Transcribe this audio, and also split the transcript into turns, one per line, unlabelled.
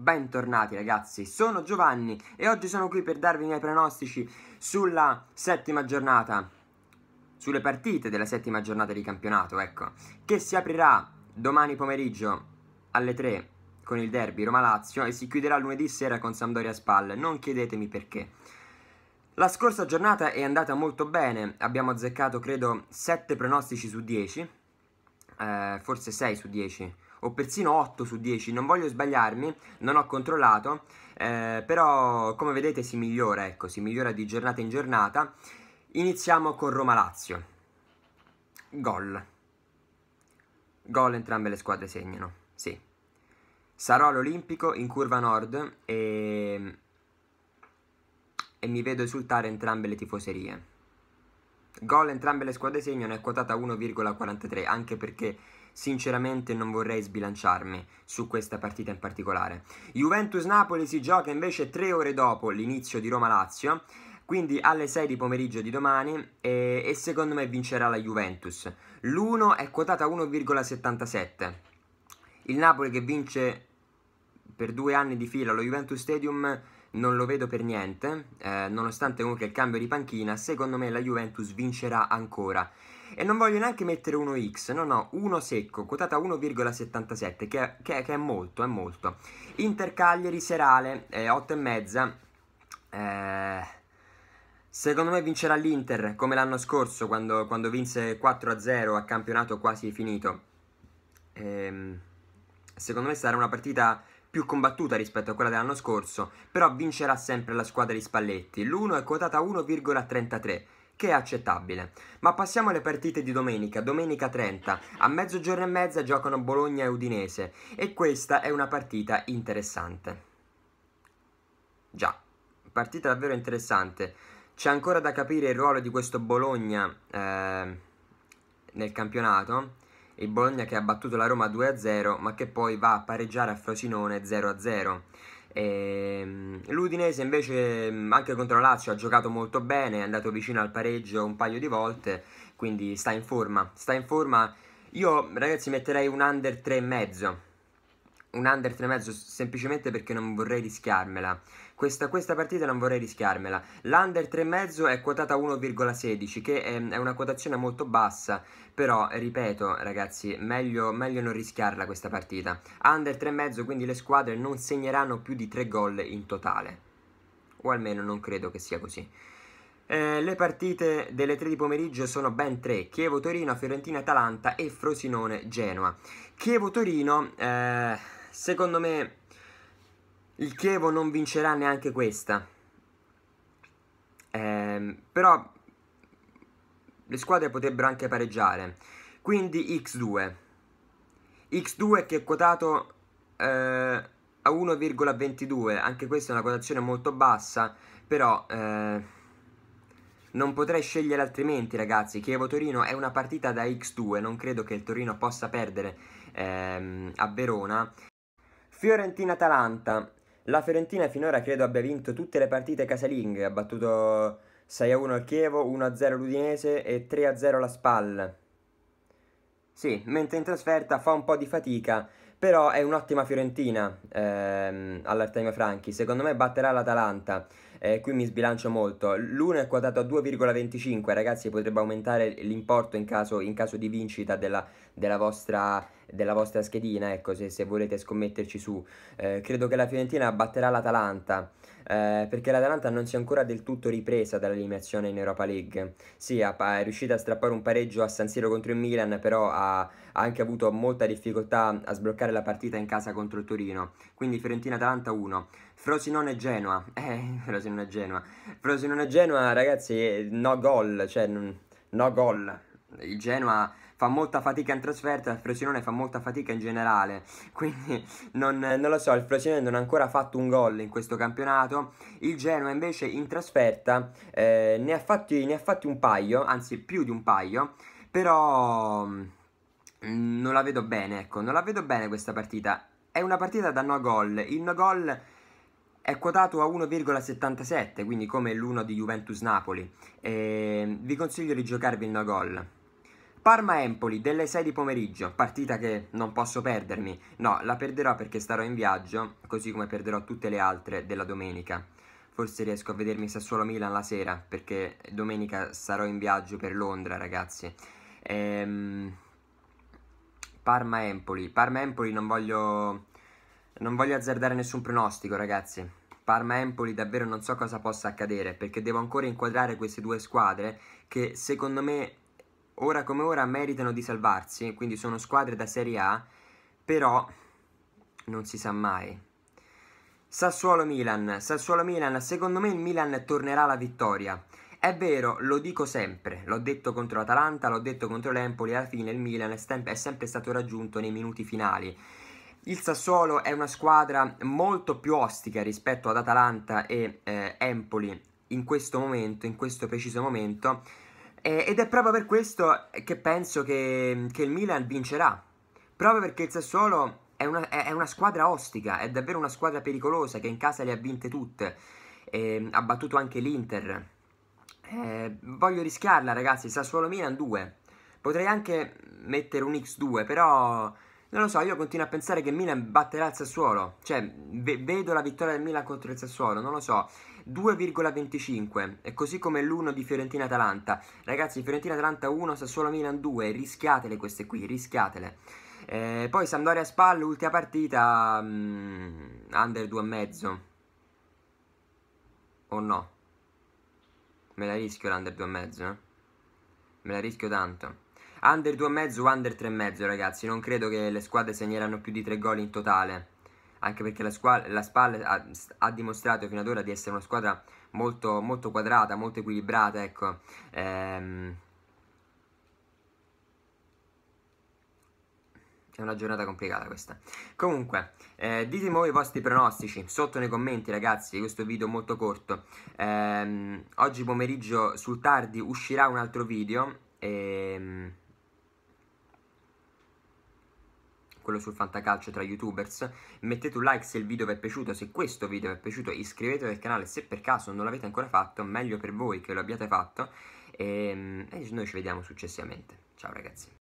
Bentornati ragazzi, sono Giovanni e oggi sono qui per darvi i miei pronostici sulla settima giornata, sulle partite della settima giornata di campionato, ecco, che si aprirà domani pomeriggio alle 3 con il derby Roma-Lazio e si chiuderà lunedì sera con Sampdoria Spal, non chiedetemi perché. La scorsa giornata è andata molto bene, abbiamo azzeccato credo 7 pronostici su 10, eh, forse 6 su 10, o persino 8 su 10, non voglio sbagliarmi, non ho controllato, eh, però come vedete si migliora, ecco, si migliora di giornata in giornata. Iniziamo con Roma-Lazio. Gol. Gol entrambe le squadre segnano, sì. Sarò all'Olimpico in curva nord e, e mi vedo esultare entrambe le tifoserie. Gol entrambe le squadre segnano è quotata 1,43 anche perché sinceramente non vorrei sbilanciarmi su questa partita in particolare. Juventus-Napoli si gioca invece tre ore dopo l'inizio di Roma-Lazio, quindi alle 6 di pomeriggio di domani e, e secondo me vincerà la Juventus. L'1 è quotata 1,77. Il Napoli che vince per due anni di fila lo Juventus Stadium non lo vedo per niente, eh, nonostante comunque il cambio di panchina, secondo me la Juventus vincerà ancora. E non voglio neanche mettere 1 X, no no, 1 secco, quotata 1,77, che, che, che, è molto, è molto. Inter Cagliari serale, eh, 8,5, eh... Secondo me vincerà l'Inter come l'anno scorso quando, quando vinse 4-0 a campionato quasi finito. Ehm, secondo me sarà una partita più combattuta rispetto a quella dell'anno scorso, però vincerà sempre la squadra di Spalletti. L'1 è quotata 1,33 che è accettabile. Ma passiamo alle partite di domenica, domenica 30. A mezzogiorno e mezza giocano Bologna e Udinese e questa è una partita interessante. Già, partita davvero interessante. C'è ancora da capire il ruolo di questo Bologna eh, nel campionato il Bologna che ha battuto la Roma 2-0 ma che poi va a pareggiare a Frosinone 0-0. E ehm, L'Udinese invece mm, anche contro la Lazio ha giocato molto bene, è andato vicino al pareggio un paio di volte, quindi sta in forma. Sta in forma. Io ragazzi metterei un under 3,5 un under 3,5 semplicemente perché non vorrei rischiarmela. Questa, questa partita non vorrei rischiarmela. L'under 3,5 è quotata 1,16 che è, è, una quotazione molto bassa, però ripeto ragazzi, meglio, meglio non rischiarla questa partita. Under 3,5 quindi le squadre non segneranno più di 3 gol in totale. O almeno non credo che sia così. Eh, le partite delle 3 di pomeriggio sono ben 3, Chievo-Torino, Fiorentina-Atalanta e Frosinone-Genoa. Chievo-Torino... Eh Secondo me il Chievo non vincerà neanche questa. Eh, però le squadre potrebbero anche pareggiare. Quindi X2. X2 che è quotato eh, a 1,22. Anche questa è una quotazione molto bassa. Però eh, non potrei scegliere altrimenti, ragazzi. Chievo-Torino è una partita da X2. Non credo che il Torino possa perdere ehm, a Verona. Fiorentina-Atalanta. La Fiorentina finora credo abbia vinto tutte le partite casalinghe, ha battuto 6-1 il Chievo, 1-0 l'Udinese e 3-0 la Spal. Sì, mentre in trasferta fa un po' di fatica, però è un'ottima Fiorentina ehm, all'Artemio Franchi. Secondo me batterà l'Atalanta, eh, qui mi sbilancio molto. L'1 è quotato a 2,25, ragazzi potrebbe aumentare l'importo in caso, in caso di vincita della, Fiorentina della vostra, della vostra schedina, ecco, se, se, volete scommetterci su. Eh, credo che la Fiorentina batterà l'Atalanta, eh, perché l'Atalanta non si è ancora del tutto ripresa dall'eliminazione in Europa League. Sì, è riuscita a strappare un pareggio a San Siro contro il Milan, però ha, ha anche avuto molta difficoltà a sbloccare la partita in casa contro il Torino. Quindi Fiorentina-Atalanta 1. Frosinone Genoa, eh, Frosinone Genoa, Frosinone Genoa ragazzi eh, no gol, cioè no gol, il Genoa fa molta fatica in trasferta, il Frosinone fa molta fatica in generale, quindi non, non lo so, il Frosinone non ha ancora fatto un gol in questo campionato, il Genoa invece in trasferta eh, ne, ha fatti, ne ha fatti un paio, anzi più di un paio, però mm, non la vedo bene, ecco, non la vedo bene questa partita. È una partita da no gol, il no gol è quotato a 1,77, quindi come l'uno di Juventus Napoli. E vi consiglio di giocarvi il no gol. Parma-Empoli delle 6 di pomeriggio, partita che non posso perdermi. No, la perderò perché starò in viaggio, così come perderò tutte le altre della domenica. Forse riesco a vedermi Sassuolo-Milan la sera, perché domenica sarò in viaggio per Londra, ragazzi. Ehm... Parma-Empoli. Parma-Empoli non voglio... Non voglio azzardare nessun pronostico, ragazzi. Parma-Empoli davvero non so cosa possa accadere, perché devo ancora inquadrare queste due squadre che secondo me ora come ora meritano di salvarsi, quindi sono squadre da Serie A, però non si sa mai. Sassuolo-Milan, Sassuolo-Milan, secondo me il Milan tornerà alla vittoria. È vero, lo dico sempre, l'ho detto contro l'Atalanta, l'ho detto contro l'Empoli, alla fine il Milan è, è sempre stato raggiunto nei minuti finali. Il Sassuolo è una squadra molto più ostica rispetto ad Atalanta e eh, Empoli in questo momento, in questo preciso momento, eh, ed è proprio per questo che penso che, che il Milan vincerà. Proprio perché il Sassuolo è una, è una, squadra ostica, è davvero una squadra pericolosa che in casa le ha vinte tutte. Eh, ha battuto anche l'Inter. Eh, voglio rischiarla, ragazzi. Sassuolo Milan 2. Potrei anche mettere un X2, però non lo so, io continuo a pensare che Milan batterà il Sassuolo. Cioè, ve- vedo la vittoria del Milan contro il Sassuolo, non lo so. 2,25 e così come l'1 di Fiorentina-Atalanta. Ragazzi, Fiorentina-Atalanta 1, Sassuolo-Milan 2. Rischiatele queste qui, rischiatele. Eh, poi Sandoria Spal, ultima partita, um, under 2,5. O no? Me la rischio l'under 2,5, eh? Me la rischio tanto. Under 2,5, under 3,5 ragazzi, non credo che le squadre segneranno più di 3 gol in totale, anche perché la, la Spal ha, ha, dimostrato fino ad ora di essere una squadra molto, molto quadrata, molto equilibrata, ecco. Ehm... È una giornata complicata questa. Comunque, eh, ditemi voi i vostri pronostici sotto nei commenti, ragazzi. Questo video molto corto. Eh, oggi pomeriggio, sul tardi, uscirà un altro video. Ehm... quello sul fantacalcio tra youtubers. Mettete un like se il video vi è piaciuto, se questo video vi è piaciuto iscrivetevi al canale se per caso non l'avete ancora fatto, meglio per voi che lo abbiate fatto e, ehm, e noi ci vediamo successivamente. Ciao ragazzi.